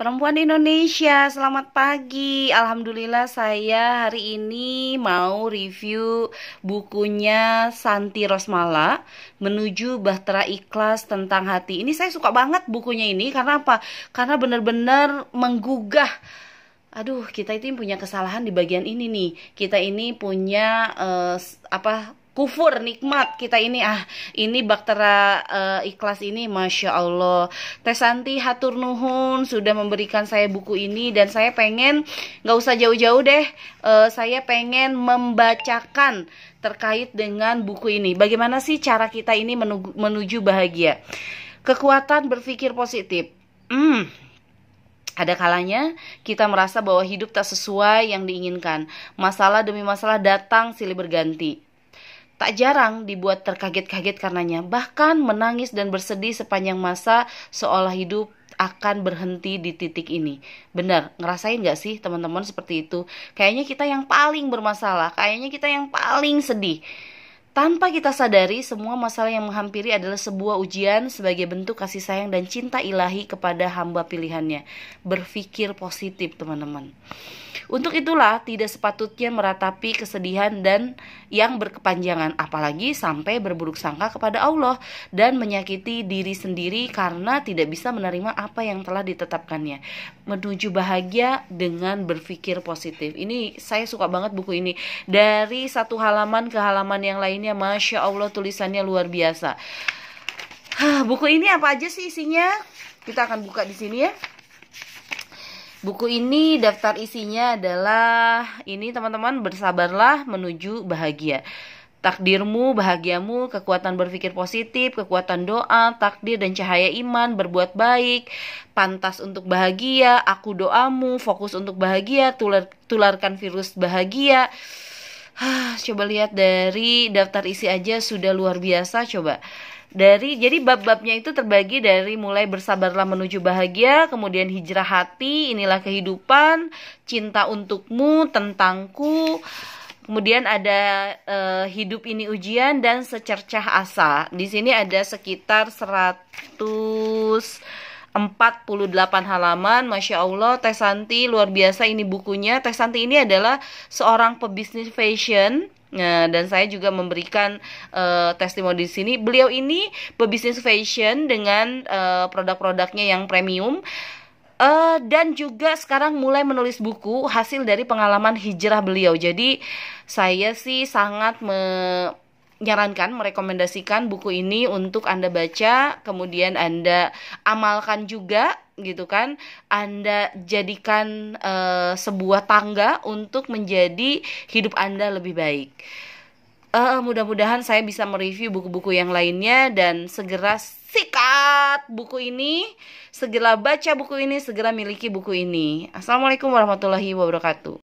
Perempuan Indonesia, selamat pagi. Alhamdulillah saya hari ini mau review bukunya Santi Rosmala Menuju Bahtera Ikhlas Tentang Hati. Ini saya suka banget bukunya ini karena apa? Karena benar-benar menggugah Aduh, kita itu punya kesalahan di bagian ini nih. Kita ini punya uh, apa kufur nikmat kita ini ah ini baktera uh, ikhlas ini masya allah tesanti haturnuhun hatur nuhun sudah memberikan saya buku ini dan saya pengen nggak usah jauh-jauh deh uh, saya pengen membacakan terkait dengan buku ini bagaimana sih cara kita ini menuju, menuju bahagia kekuatan berpikir positif hmm ada kalanya kita merasa bahwa hidup tak sesuai yang diinginkan. Masalah demi masalah datang silih berganti tak jarang dibuat terkaget-kaget karenanya, bahkan menangis dan bersedih sepanjang masa seolah hidup akan berhenti di titik ini. Benar, ngerasain gak sih teman-teman seperti itu? Kayaknya kita yang paling bermasalah, kayaknya kita yang paling sedih. Tanpa kita sadari, semua masalah yang menghampiri adalah sebuah ujian sebagai bentuk kasih sayang dan cinta ilahi kepada hamba pilihannya. Berpikir positif, teman-teman. Untuk itulah tidak sepatutnya meratapi kesedihan dan yang berkepanjangan, apalagi sampai berburuk sangka kepada Allah dan menyakiti diri sendiri karena tidak bisa menerima apa yang telah ditetapkannya. Menuju bahagia dengan berpikir positif. Ini saya suka banget buku ini. Dari satu halaman ke halaman yang lain lainnya. Masya Allah tulisannya luar biasa. buku ini apa aja sih isinya? Kita akan buka di sini ya. Buku ini daftar isinya adalah ini teman-teman bersabarlah menuju bahagia. Takdirmu, bahagiamu, kekuatan berpikir positif, kekuatan doa, takdir dan cahaya iman, berbuat baik, pantas untuk bahagia, aku doamu, fokus untuk bahagia, tular, tularkan virus bahagia coba lihat dari daftar isi aja sudah luar biasa coba dari jadi bab-babnya itu terbagi dari mulai bersabarlah menuju bahagia, kemudian hijrah hati, inilah kehidupan, cinta untukmu, tentangku. Kemudian ada e, hidup ini ujian dan secercah asa. Di sini ada sekitar 100 48 halaman Masya Allah Teh Santi luar biasa ini bukunya Teh Santi ini adalah seorang pebisnis fashion Nah, dan saya juga memberikan uh, testimoni di sini. Beliau ini pebisnis fashion dengan uh, produk-produknya yang premium. Uh, dan juga sekarang mulai menulis buku hasil dari pengalaman hijrah beliau. Jadi saya sih sangat me menyarankan, merekomendasikan buku ini untuk Anda baca, kemudian Anda amalkan juga gitu kan Anda jadikan uh, sebuah tangga untuk menjadi hidup Anda lebih baik. Uh, mudah-mudahan saya bisa mereview buku-buku yang lainnya dan segera sikat buku ini, segera baca buku ini, segera miliki buku ini. Assalamualaikum warahmatullahi wabarakatuh.